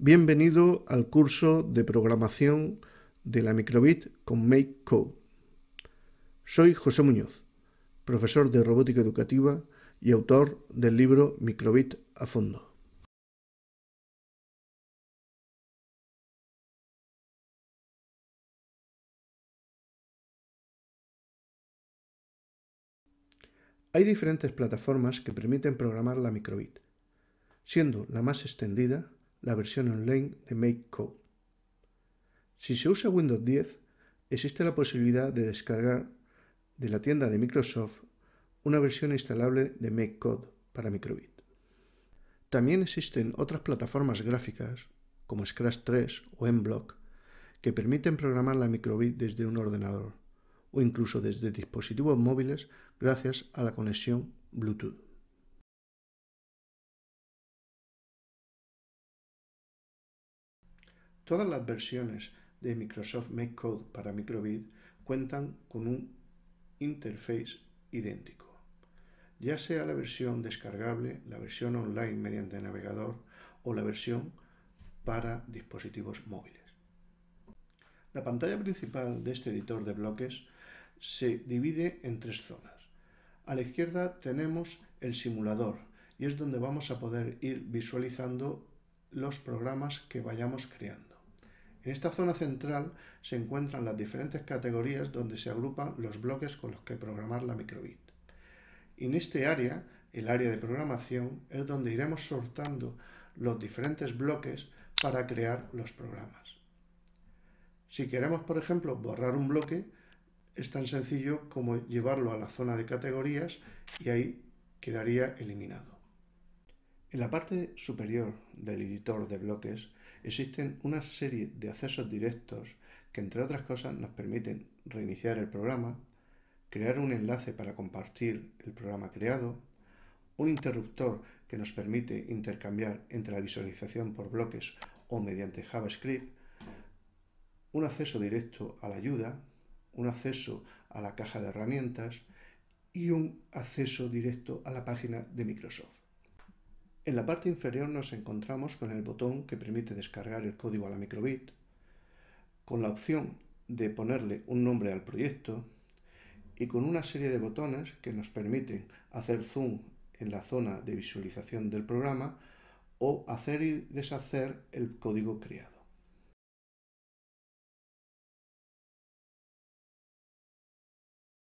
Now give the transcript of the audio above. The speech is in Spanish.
Bienvenido al curso de programación de la microbit con MakeCode. Soy José Muñoz, profesor de robótica educativa y autor del libro Microbit a fondo. Hay diferentes plataformas que permiten programar la microbit, siendo la más extendida la versión online de MakeCode. Si se usa Windows 10, existe la posibilidad de descargar de la tienda de Microsoft una versión instalable de MakeCode para Microbit. También existen otras plataformas gráficas, como Scratch 3 o mBlock, que permiten programar la Microbit desde un ordenador o incluso desde dispositivos móviles gracias a la conexión Bluetooth. Todas las versiones de Microsoft Make Code para MicroBit cuentan con un interface idéntico. Ya sea la versión descargable, la versión online mediante navegador o la versión para dispositivos móviles. La pantalla principal de este editor de bloques se divide en tres zonas. A la izquierda tenemos el simulador y es donde vamos a poder ir visualizando los programas que vayamos creando. En esta zona central se encuentran las diferentes categorías donde se agrupan los bloques con los que programar la microbit. En este área, el área de programación, es donde iremos sortando los diferentes bloques para crear los programas. Si queremos, por ejemplo, borrar un bloque, es tan sencillo como llevarlo a la zona de categorías y ahí quedaría eliminado. En la parte superior del editor de bloques existen una serie de accesos directos que entre otras cosas nos permiten reiniciar el programa, crear un enlace para compartir el programa creado, un interruptor que nos permite intercambiar entre la visualización por bloques o mediante JavaScript, un acceso directo a la ayuda, un acceso a la caja de herramientas y un acceso directo a la página de Microsoft. En la parte inferior nos encontramos con el botón que permite descargar el código a la microbit, con la opción de ponerle un nombre al proyecto y con una serie de botones que nos permiten hacer zoom en la zona de visualización del programa o hacer y deshacer el código creado.